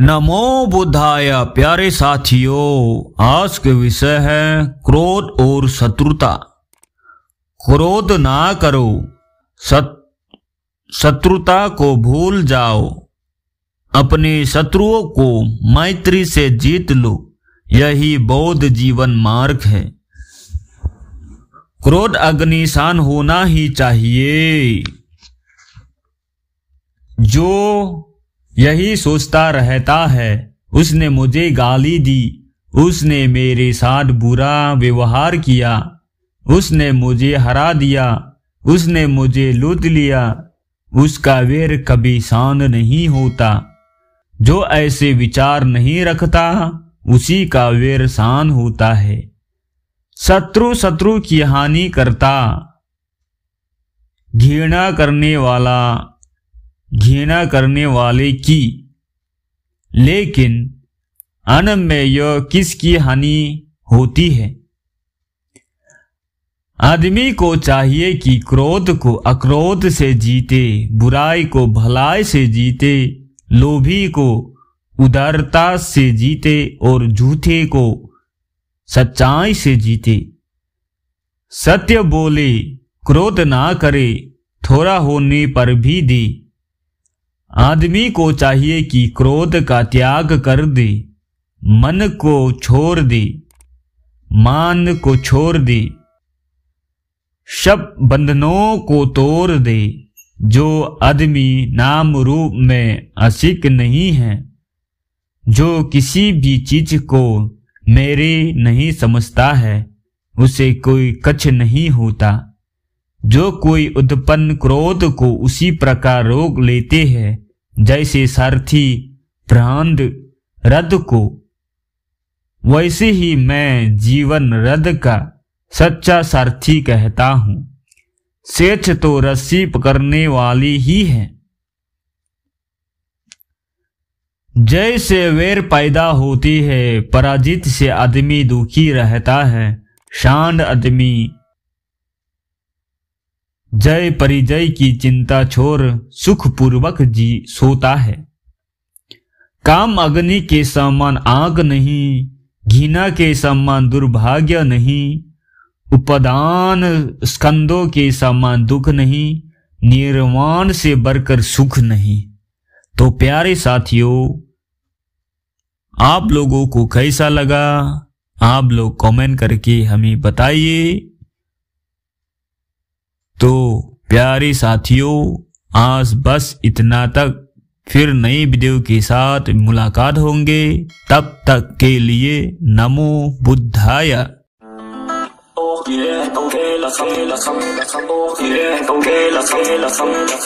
नमो बुद्धाय प्यारे साथियों आज के विषय है क्रोध और शत्रुता क्रोध ना करो शत्रुता को भूल जाओ अपने शत्रुओं को मैत्री से जीत लो यही बौद्ध जीवन मार्ग है क्रोध अग्निशान होना ही चाहिए जो यही सोचता रहता है उसने मुझे गाली दी उसने मेरे साथ बुरा व्यवहार किया उसने मुझे हरा दिया उसने मुझे लूट लिया उसका वेर कभी शान नहीं होता जो ऐसे विचार नहीं रखता उसी का वेर शान होता है शत्रु शत्रु की हानि करता घृणा करने वाला घृणा करने वाले की लेकिन अन में यह किसकी हानि होती है आदमी को चाहिए कि क्रोध को अक्रोध से जीते बुराई को भलाई से जीते लोभी को उदारता से जीते और झूठे को सच्चाई से जीते सत्य बोले क्रोध ना करे थोड़ा होने पर भी दी आदमी को चाहिए कि क्रोध का त्याग कर दी मन को छोड़ दी मान को छोड़ दी शब बंधनों को तोड़ दे जो आदमी नाम रूप में असिक नहीं है जो किसी भी चीज को मेरे नहीं समझता है उसे कोई कच्छ नहीं होता जो कोई उत्पन्न क्रोध को उसी प्रकार रोक लेते हैं जैसे सारथी भ्रांड रद को वैसे ही मैं जीवन रद का सच्चा सारथी कहता हूं सेठ तो रस्सी पकड़ने वाली ही है जैसे वेर पैदा होती है पराजित से आदमी दुखी रहता है शांत आदमी जय परिजय की चिंता छोर सुख पूर्वक जी सोता है काम अग्नि के समान आग नहीं घीना के समान दुर्भाग्य नहीं उपदान स्कंदों के समान दुख नहीं निर्वाण से बढ़कर सुख नहीं तो प्यारे साथियों आप लोगों को कैसा लगा आप लोग कमेंट करके हमें बताइए तो प्यारे साथियों आज बस इतना तक फिर नई वीडियो के साथ मुलाकात होंगे तब तक के लिए नमो बुद्धाया Yeah, don't